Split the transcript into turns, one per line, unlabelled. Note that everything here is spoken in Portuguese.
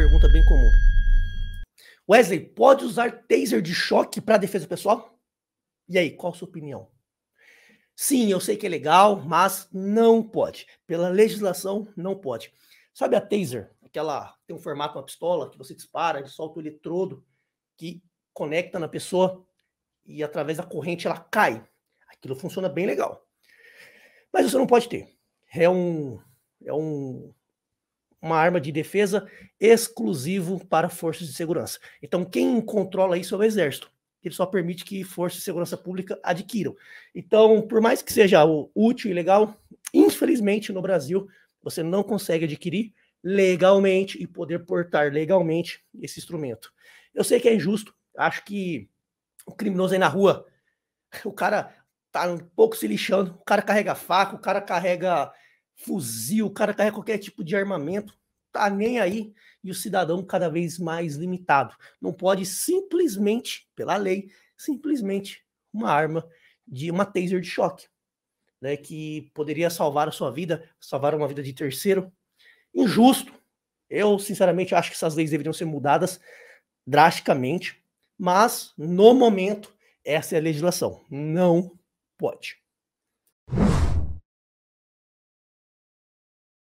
pergunta bem comum. Wesley, pode usar taser de choque para defesa pessoal? E aí, qual a sua opinião? Sim, eu sei que é legal, mas não pode. Pela legislação, não pode. Sabe a taser? Aquela tem um formato, uma pistola, que você dispara, solta o eletrodo que conecta na pessoa e através da corrente ela cai. Aquilo funciona bem legal. Mas você não pode ter. É um, é um uma arma de defesa exclusivo para forças de segurança. Então, quem controla isso é o Exército. Ele só permite que forças de segurança pública adquiram. Então, por mais que seja útil e legal, infelizmente no Brasil você não consegue adquirir legalmente e poder portar legalmente esse instrumento. Eu sei que é injusto, acho que o criminoso aí na rua, o cara tá um pouco se lixando, o cara carrega faca, o cara carrega fuzil, o cara carrega qualquer tipo de armamento, tá nem aí, e o cidadão cada vez mais limitado. Não pode simplesmente, pela lei, simplesmente uma arma de uma taser de choque, né, que poderia salvar a sua vida, salvar uma vida de terceiro. Injusto. Eu, sinceramente, acho que essas leis deveriam ser mudadas drasticamente, mas no momento essa é a legislação. Não pode.